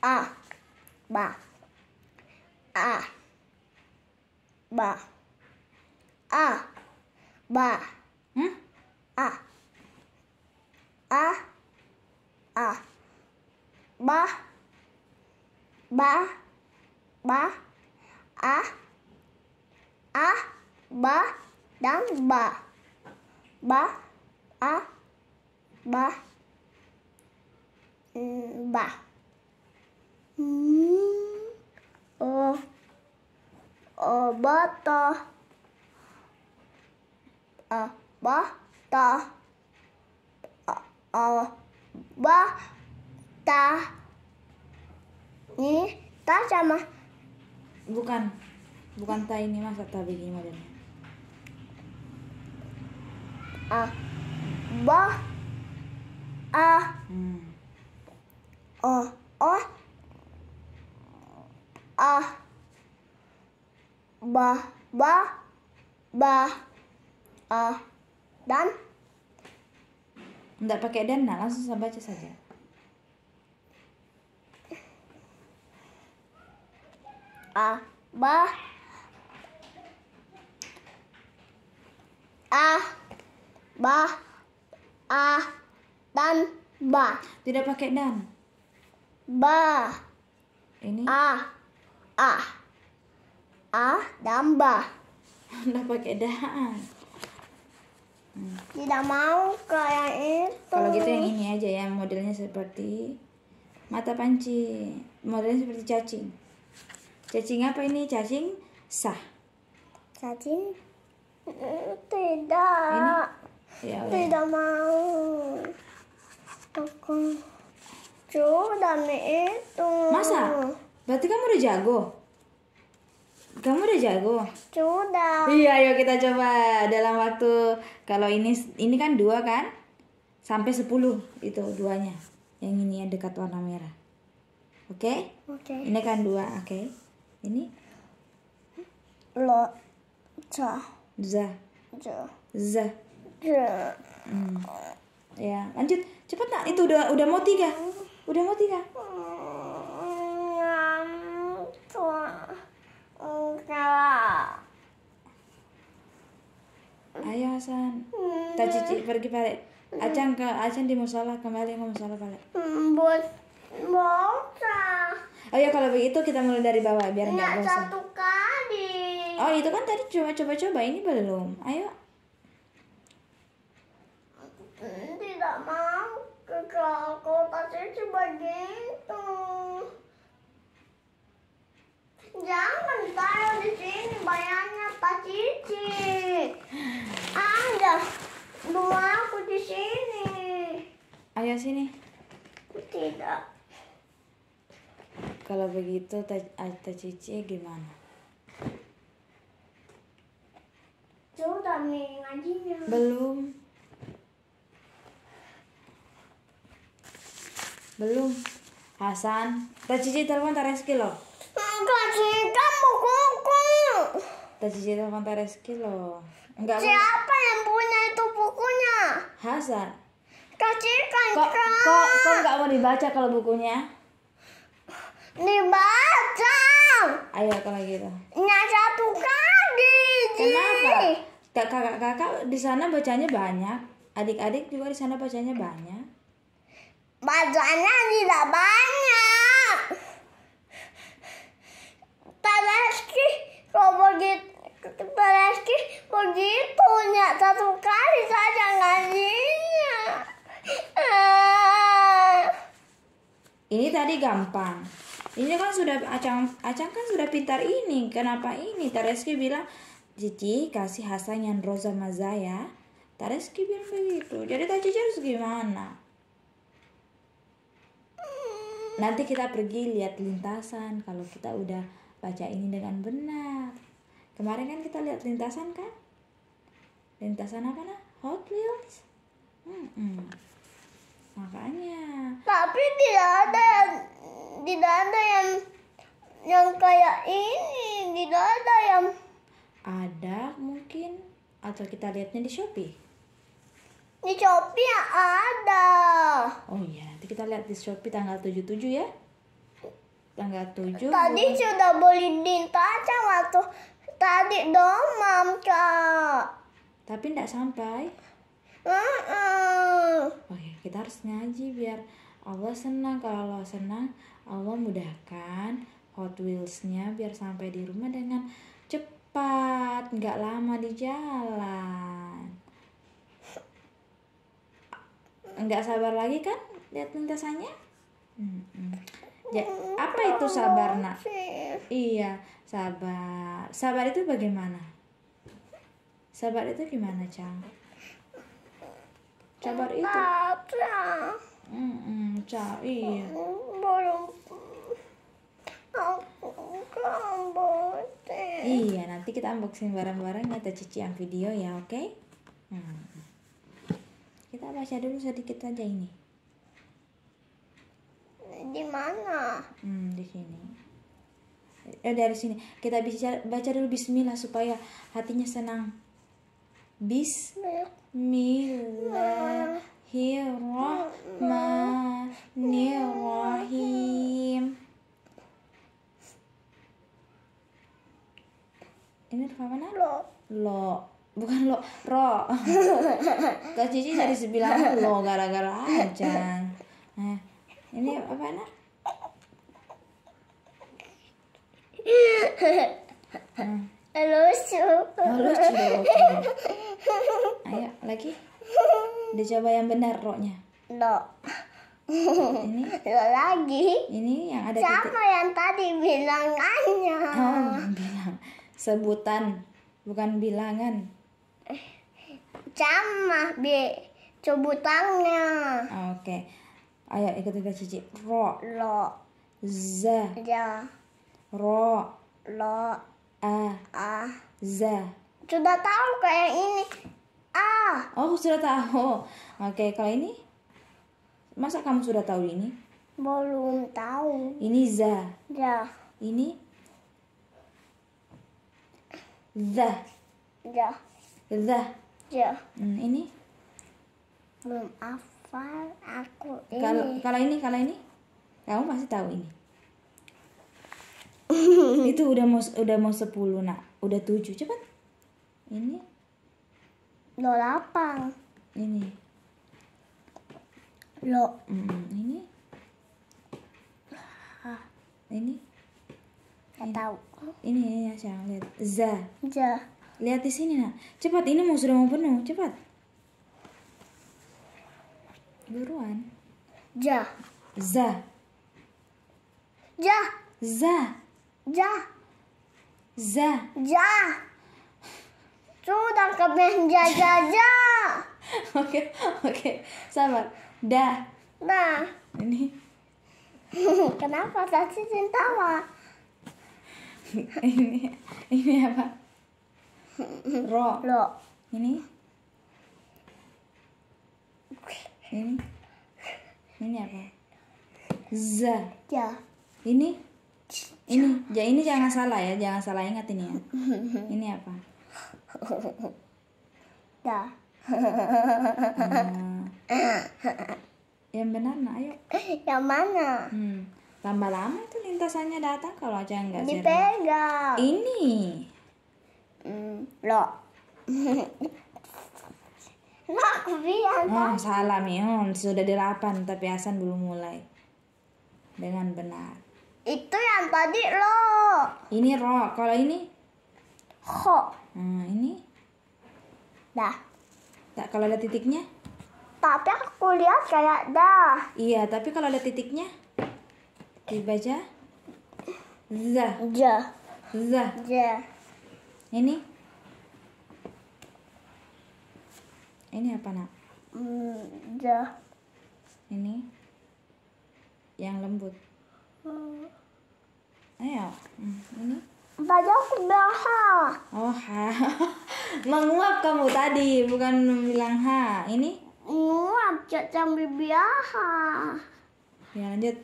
啊，吧，啊，吧，啊，吧，嗯，啊，啊，啊，吧，吧，吧，啊，啊，吧，当吧，吧，啊，吧。ba o o abata abata ini ta sama bukan bukan ta ini masa ta begini ah, badannya a ah. ba a hmm oh oh ah bah bah bah ah dan Enggak pakai dan nah langsung saya baca saja ah bah ah bah ah dan ba tidak pakai dan ba ini a a a dan ba anda pakai daan hmm. tidak mau kayak itu kalau gitu yang ini aja ya modelnya seperti mata panci modelnya seperti cacing cacing apa ini cacing sah cacing tidak ini? Ya, tidak mau aku lucu dan itu. Masa? Berarti kamu udah jago? Kamu udah jago? Sudah. Iya, yuk kita coba dalam waktu kalau ini ini kan dua kan? Sampai sepuluh itu duanya. Yang ini yang dekat warna merah. Oke? Okay? Oke. Okay. Ini kan dua, oke. Okay. Ini lo za. Za. Za. Za. Hmm. Ya, lanjut. Cepet nak, itu udah udah mau tiga. Udah mau tidak? Ayo Hasan. Tak cici pergi balik. Acan ke Acan di musola kembali ke musola balik. Bos, bosan. Oh ya kalau begitu kita mulai dari bawah biar nggak bosan. satu kali. Oh itu kan tadi cuma coba-coba ini belum. Ayo. aku pasti coba gitu jangan taruh di sini bayarnya pak cici ada dua aku di sini ayo sini tidak kalau begitu Tata eh, Cici gimana? Sudah nih ngajinya. Belum. Belum. Hasan, Teh Cici telepon Tareski loh. Enggak, kamu mau kuku. Teh telepon Tareski loh. Enggak. Siapa yang punya itu bukunya? Hasan. Teh Cici kan kok, kok, kok enggak mau dibaca kalau bukunya? Dibaca. Ayo kalau gitu. Nggak satu kali. Kenapa? Kakak-kakak di sana bacanya banyak. Adik-adik juga di sana bacanya banyak badannya tidak banyak. Peraski mau begitu, Peraski begitu ya satu kali saja ngajinya. Ini tadi gampang. Ini kan sudah acang acang kan sudah pintar ini. Kenapa ini? Tereski bilang, Cici kasih Hasan yang Rosa Mazaya. Tareski bilang begitu. Jadi tadi harus gimana? nanti kita pergi lihat lintasan kalau kita udah baca ini dengan benar kemarin kan kita lihat lintasan kan lintasan apa nah Hot Wheels makanya tapi tidak ada yang tidak ada yang yang kayak ini tidak ada yang ada mungkin atau kita lihatnya di Shopee di Shopee ada. Oh iya, nanti kita lihat di Shopee tanggal 77 ya. Tanggal 7. Tadi bulan... sudah beli Dinta aja waktu tadi domam, Kak. Tapi enggak sampai. Uh-uh. Oh Oke, iya, kita harus ngaji biar Allah senang. Kalau senang, Allah mudahkan Hot Wheels-nya biar sampai di rumah dengan cepat, nggak lama di jalan. nggak sabar lagi kan lihat lintasannya hmm. ya, apa itu sabar nak iya sabar sabar itu bagaimana sabar itu gimana cang sabar itu hmm, cang iya Iya, nanti kita unboxing barang-barangnya atau Cici yang video ya, oke? Okay? Hmm kita baca dulu sedikit aja ini di mana hmm di sini eh, dari sini kita bisa baca dulu Bismillah supaya hatinya senang Bismillahirrahmanirrahim ini apa mana lo lo bukan lo ro ke cici dari sebilang lo gara-gara aja nah ini apa nak hmm. Nah. lucu oh, lucu ayo lagi coba yang benar roknya lo ini lo lagi ini yang ada sama kita... yang tadi bilangannya oh, bilang sebutan bukan bilangan sama bi sebutannya oke okay. ayo ikut kita cici ro lo z ya ro lo a a z sudah tahu kayak ini a oh sudah tahu oke okay, kalau ini masa kamu sudah tahu ini belum tahu ini za ya ini za ya. za za Ya. Hmm, ini? Belum hafal aku ini. Kalau kalau ini, kalau ini? Kamu pasti tahu ini. itu udah mau udah mau 10, Nak. Udah 7, cepat. Ini. 08. Ini. Lo. Hmm, ini. Ini. Gak tahu. Ini, ini, ini, ini, ini, ini, ini, Lihat di sini, nak. Cepat, ini mau sudah mau penuh. Cepat. Buruan. Ja. Za. Ja. Za. Ja. Za. Ja. Sudah kemen ja ja ja. Oke, oke. Sabar. Da. Nah. Ini. Kenapa tadi cinta ini ini apa? Ro. Ro. Ini. Ini. Ini apa? Z. Ya. Ini. Ini. Ja, ini jangan salah ya, jangan salah ingat ini ya. Ini apa? Da. Hmm. Eh, yang benar nah, ayo. Yang mana? Hmm. Tambah lama itu lintasannya datang kalau aja enggak Dipegang. Ini. Mm, lo, Nah, aku bilang oh, salam ya sudah delapan tapi Hasan belum mulai dengan benar itu yang tadi lo ini ro kalau ini ho hmm, ini dah tak kalau ada titiknya tapi aku lihat kayak dah iya tapi kalau ada titiknya dibaca za za za, za ini ini apa nak mm, ya. ini yang lembut mm. ayo hmm, ini baju aku ha. Oh ha. Menguap kamu tadi, bukan bilang ha. Ini? Menguap, sambil bibir ha. Ya lanjut.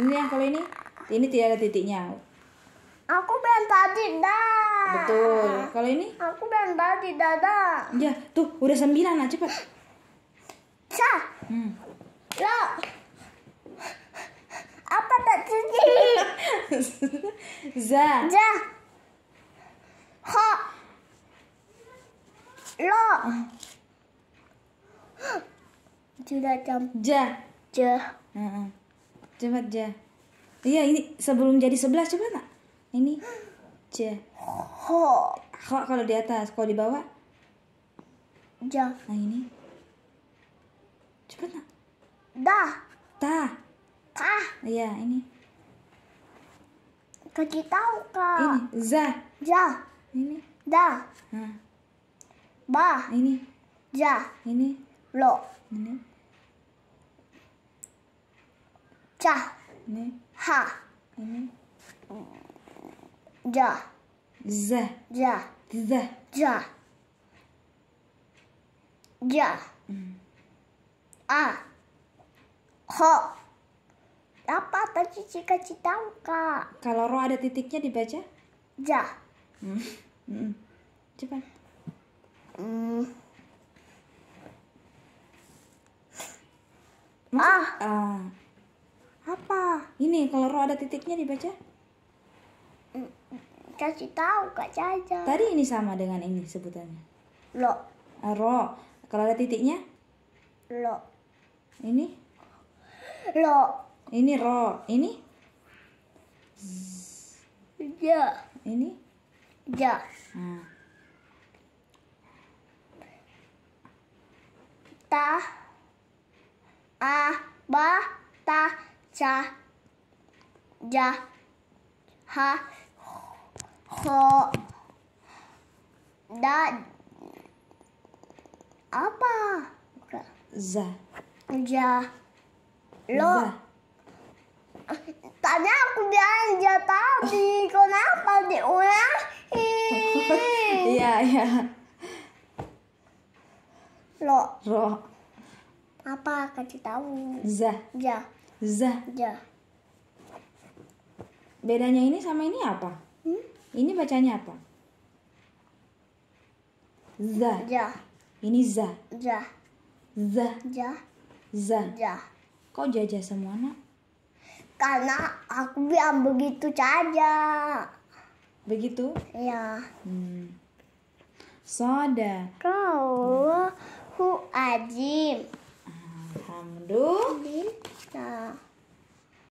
Ini yang kalau ini, ini tidak ada titiknya. Aku pengen tadi dah. Betul. Kalau ini? Aku bentar tadi dada. Ya, tuh udah sembilan lah cepat. Sa. Hmm. Lo. Apa tak cuci? Za. Za. Ho. Lo. Sudah jam. Ja. Ja. Cepat ja. Iya ini sebelum jadi sebelas coba nak? ini c ho ho kalau di atas kalau di bawah ja nah ini cepet nak dah ta ta iya ini kaki tahu kak ini za ja ini da nah. ba ini ja ini lo ini ca ini ha ini Ja. Z. Ja. Z. Ja. Ja. A. Ho. Apa tadi jika cita kak? Kalau roh ada titiknya dibaca? Ja. Hmm. hmm. Coba. Hmm. Maksud, ah. Uh, apa? Ini kalau roh ada titiknya dibaca? Kasih tahu Kak Caca. Tadi ini sama dengan ini sebutannya. Lo. Ah, ro. Kalau ada titiknya? Lo. Ini? Lo. Ini ro. Ini? Ja. Ini? Ja. Nah. Ta. A. Ba. Ta. Ca. Ja ha ho da apa za ja lo za. tadi aku bilang ja tadi kenapa diulang iya iya lo ro apa kasih tahu za ja za ja Bedanya ini sama ini apa? Hmm? Ini bacanya apa? Za. Ja. Ini za. Ja. Za. Ja. Za. Ja. Kok jaja semua nak? Karena aku bilang begitu saja. Begitu? Iya. Hmm. Soda. Kau hmm. hu ajim. Alhamdulillah.